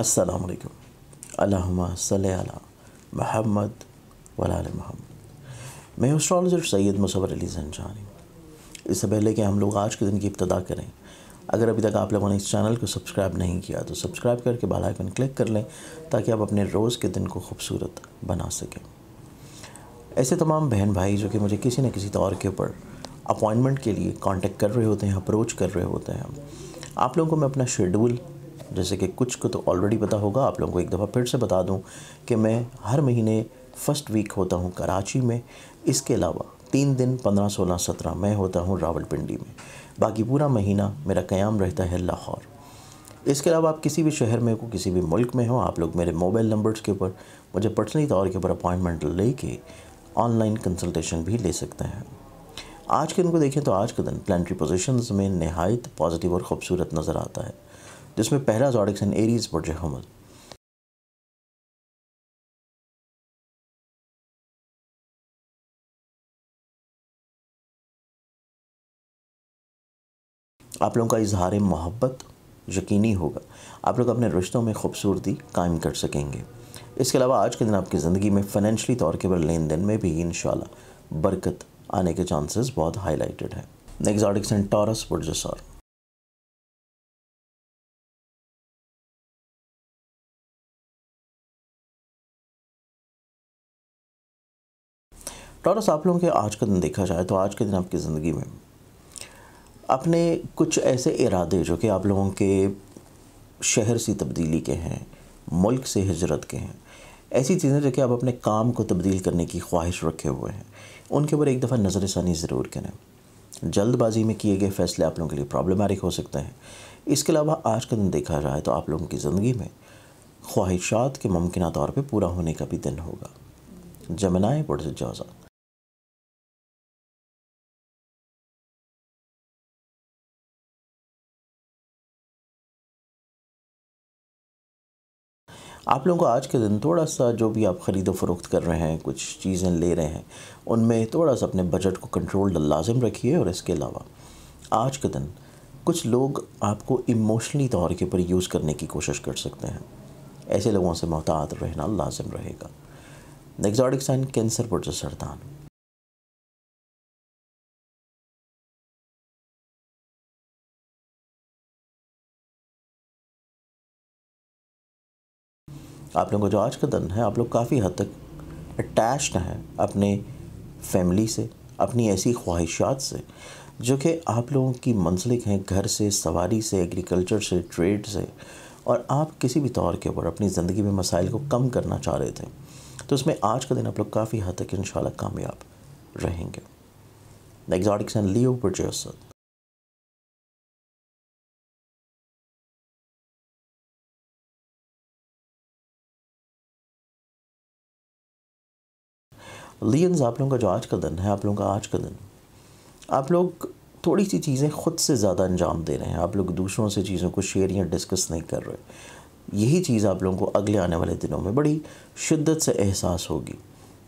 अस्सलाम वालेकुम अल्लाहुम्मा सल्ली अला मोहम्मद वलाल मोहम्मद मैं एस्ट्रोलॉजर सैयद मुसवर अली जंजानी इससे पहले कि हम लोग आज के दिन की इब्तदा करें अगर अभी तक आप लोगों ने इस चैनल को सब्सक्राइब नहीं किया तो सब्सक्राइब करके बेल आइकन क्लिक कर लें ताकि आप अपने रोज़ के दिन को खूबसूरत बना सकें ऐसे तमाम बहन भाई जो कि मुझे किसी न किसी तौर के ऊपर अपॉइंटमेंट के लिए कॉन्टेक्ट कर रहे होते हैं अप्रोच कर रहे होते हैं आप लोगों को मैं अपना शेड्यूल जैसे कि कुछ को तो ऑलरेडी पता होगा आप लोगों को एक दफ़ा फिर से बता दूं कि मैं हर महीने फ़र्स्ट वीक होता हूं कराची में इसके अलावा तीन दिन पंद्रह सोलह सत्रह मैं होता हूं रावलपिंडी में बाकी पूरा महीना मेरा क़्याम रहता है लाहौर इसके अलावा आप किसी भी शहर में हो किसी भी मुल्क में हो आप लोग मेरे मोबाइल नंबर्स के ऊपर मुझे पर्सनली तौर के ऊपर अपॉइंटमेंट लेके ऑनलाइन कंसल्टेशन भी ले सकते हैं आज के दिन को देखें तो आज का दिन प्लानटरी पोजिशन में नहायत पॉजिटिव और ख़ूबसूरत नज़र आता है जिसमें पहला जॉडिक सन एरीज प्रोजेक्ट हमल आप लोगों का इजहार मोहब्बत यकीनी होगा आप लोग अपने रिश्तों में खूबसूरती कायम कर सकेंगे इसके अलावा आज के दिन आपकी ज़िंदगी में फाइनेंशियली तौर के पर लेन देन में भी इन बरकत आने के चांसेस बहुत हाईलाइटेड है नेक्स्ट ऑडिक्स एंड टॉरस प्रोजेसर टॉरस आप लोगों के आज का दिन देखा जाए तो आज के दिन आपकी ज़िंदगी में अपने कुछ ऐसे इरादे जो कि आप लोगों के शहर सी तब्दीली के हैं मुल्क से हजरत के हैं ऐसी चीज़ें जो कि आप अपने काम को तब्दील करने की ख्वाहिश रखे हुए हैं उनके ऊपर एक दफ़ा नज़र ज़रूर करें जल्दबाजी में किए गए फैसले आप लोगों के लिए प्रॉब्लमारिक हो सकते हैं इसके अलावा आज का दिन देखा जाए तो आप लोगों की ज़िंदगी में ख्वाहिशात के मुमकिन तौर पर पूरा होने का भी दिन होगा जमनाए पड़ जाजा आप लोगों को आज के दिन थोड़ा सा जो भी आप ख़रीदो फरोख्त कर रहे हैं कुछ चीज़ें ले रहे हैं उनमें थोड़ा सा अपने बजट को कंट्रोल लाजम रखिए और इसके अलावा आज के दिन कुछ लोग आपको इमोशनली तौर के ऊपर यूज़ करने की कोशिश कर सकते हैं ऐसे लोगों से मोहतात रहना लाजम रहेगा एग्जॉटिक साइन कैंसर पर सरतान आप लोगों को जो आज का दिन है आप लोग काफ़ी हद तक अटैच्ड हैं अपने फैमिली से अपनी ऐसी ख्वाहिशात से जो कि आप लोगों की मंसलिक हैं घर से सवारी से एग्रीकल्चर से ट्रेड से और आप किसी भी तौर के ऊपर अपनी ज़िंदगी में मसाइल को कम करना चाह रहे थे तो इसमें आज का दिन आप लोग काफ़ी हद तक इन कामयाब रहेंगे एग्जॉटिक्स एंड लियो पर जो लियंस आप लोगों का जो आज का दिन है आप लोगों का आज का दिन आप लोग थोड़ी सी चीज़ें खुद से ज़्यादा अंजाम दे रहे हैं आप लोग दूसरों से चीज़ों को शेयर या डिस्कस नहीं कर रहे यही चीज़ आप लोगों को अगले आने वाले दिनों में बड़ी शिद्दत से एहसास होगी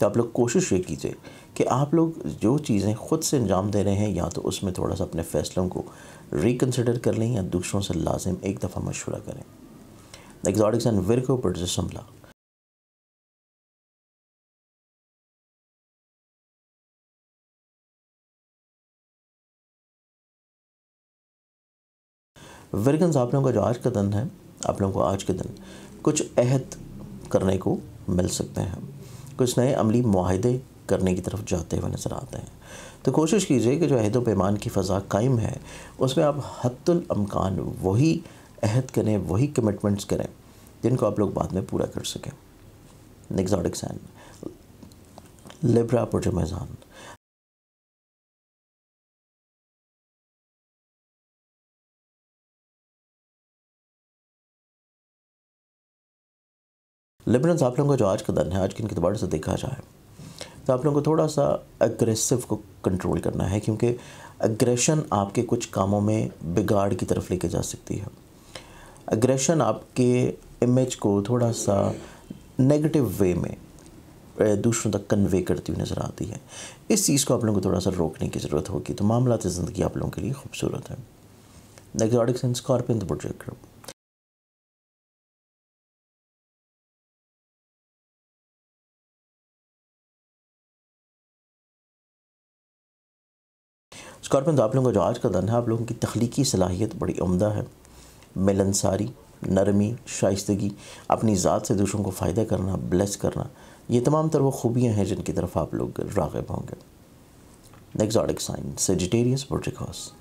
तो आप लोग कोशिश ये कीजिए कि आप लोग जो चीज़ें खुद से अंजाम दे रहे हैं या तो उसमें थोड़ा सा अपने फ़ैसलों को रिकन्सिडर कर लें या दूसरों से लाजिम एक दफ़ा मशवरा करें एग्जॉटिक्स एंड विरको पर हमला वर्गन्स आप लोगों का जो आज का दिन है आप लोगों को आज के दिन कुछ अहद करने को मिल सकते हैं कुछ नए अमली माहदे करने की तरफ जाते हुए नज़र आते हैं तो कोशिश कीजिए कि जो अहद पैमान की फ़ा कायम है उसमें आप हतमकान वही अहद करें वही कमिटमेंट्स करें जिनको आप लोग बाद में पूरा कर सकें निगजॉटिक सैन लिब्रा पुरजमेज़ान लिबरल्स आप लोगों का जो आज का दिन है आज के इनके दोबारा से देखा जाए तो आप लोगों को थोड़ा सा अग्रेसिव को कंट्रोल करना है क्योंकि अग्रेशन आपके कुछ कामों में बिगाड़ की तरफ लेके जा सकती है अग्रेशन आपके इमेज को थोड़ा सा नेगेटिव वे में दूसरों तक कन्वे करती हुई नज़र आती है इस चीज़ को आप लोगों को थोड़ा सा रोकने की ज़रूरत होगी तो मामला तो ज़िंदगी आप लोगों के लिए खूबसूरत है नेगोटिक्स एंड स्कॉर्पियन प्रोजेक्ट स्कॉर्पियन तो आप लोगों का जो आज का दिन है आप लोगों की तख्लीकी सलाहियत बड़ी उमदा है मिलनसारी नरमी शाइस्तगी अपनी ज़ात से दूसरों को फ़ायदा करना ब्लेस करना ये तमाम तर वो खूबियाँ हैं जिनकी तरफ आप लोग रागब होंगे नेक्जॉटिक साइन सेजिटेरियस वर्टिकॉस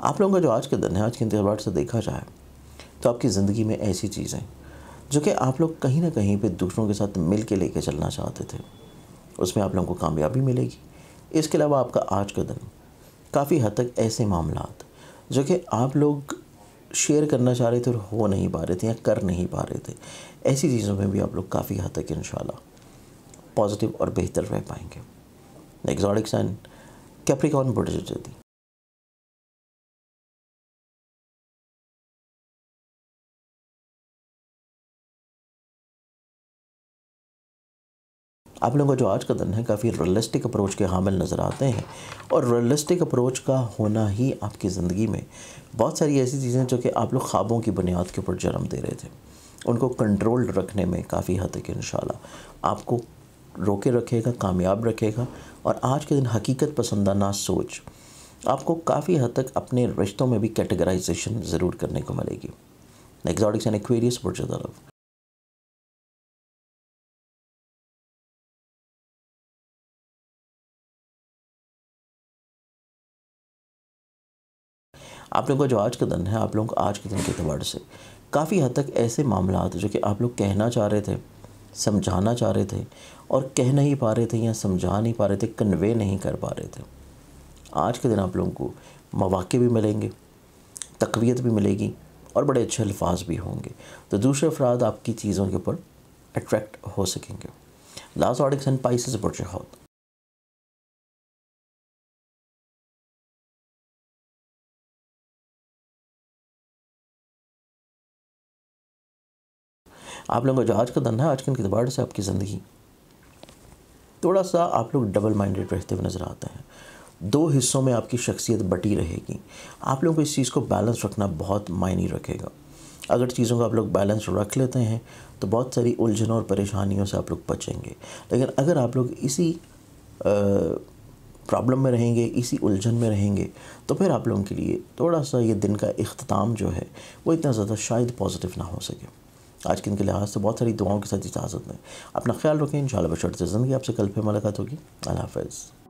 आप लोगों का जो आज का दिन है आज के इंतबार से देखा जाए तो आपकी ज़िंदगी में ऐसी चीज़ें जो कि आप लोग कहीं ना कहीं पे दूसरों के साथ मिल के लेके चलना चाहते थे उसमें आप लोगों को कामयाबी मिलेगी इसके अलावा आपका आज का दिन काफ़ी हद तक ऐसे मामला जो कि आप लोग शेयर करना चाह रहे थे और हो नहीं पा रहे थे या कर नहीं पा रहे थे ऐसी चीज़ों में भी आप लोग काफ़ी हद तक इन पॉजिटिव और बेहतर रह पाएंगे एग्जॉटिक साइन कैप्रिकॉन बुढ़ जाती आप लोगों का जो आज का दिन है काफ़ी रियलिस्टिक अप्रोच के हामिल नज़र आते हैं और रियलिस्टिक अप्रोच का होना ही आपकी ज़िंदगी में बहुत सारी ऐसी चीज़ें जो कि आप लोग ख्वाबों की बुनियाद के ऊपर जन्म दे रहे थे उनको कंट्रोल रखने में काफ़ी हद तक इन आपको रोके रखेगा कामयाब रखेगा और आज के दिन हकीकत पसंदाना सोच आपको काफ़ी हद तक अपने रिश्तों में भी कैटेगराइजेशन ज़रूर करने को मिलेगी एग्जॉटिक्स एंड एक्वेरियस वर्ज द आप लोगों का जो आज का दिन है आप लोगों को आज के दिन के अतबार से काफ़ी हद तक ऐसे मामला जो कि आप लोग कहना चाह रहे थे समझाना चाह रहे थे और कह नहीं पा रहे थे या समझा नहीं पा रहे थे कन्वे नहीं कर पा रहे थे आज के दिन आप लोगों को मौाक़े भी मिलेंगे तकवीत भी मिलेगी और बड़े अच्छे अल्फाज भी होंगे तो दूसरे अफराद आपकी चीज़ों के ऊपर अट्रैक्ट हो सकेंगे लास्ट ऑर्डिक्स एंड पाइसिस बर्च आप लोगों का जो आज का धन है आज के दबाड़ से आपकी ज़िंदगी थोड़ा सा आप लोग डबल माइंडेड रहते हुए नज़र आते हैं दो हिस्सों में आपकी शख्सियत बटी रहेगी आप लोगों को इस चीज़ को बैलेंस रखना बहुत मायने रखेगा अगर चीज़ों का आप लोग बैलेंस रख लेते हैं तो बहुत सारी उलझनों और परेशानियों से आप लोग बचेंगे लेकिन अगर आप लोग इसी प्रॉब्लम में रहेंगे इसी उलझन में रहेंगे तो फिर आप लोगों के लिए थोड़ा सा ये दिन का अख्ताम जो है वो इतना ज़्यादा शायद पॉजिटिव ना हो सके आज के इनके लिहाज से बहुत सारी दुआओं के साथ इजाज़त में अपना ख्याल रखें इन शाला बशर से ज़िंदगी आपसे कल फिर मुलाकात होगी अल्लाह हाफ़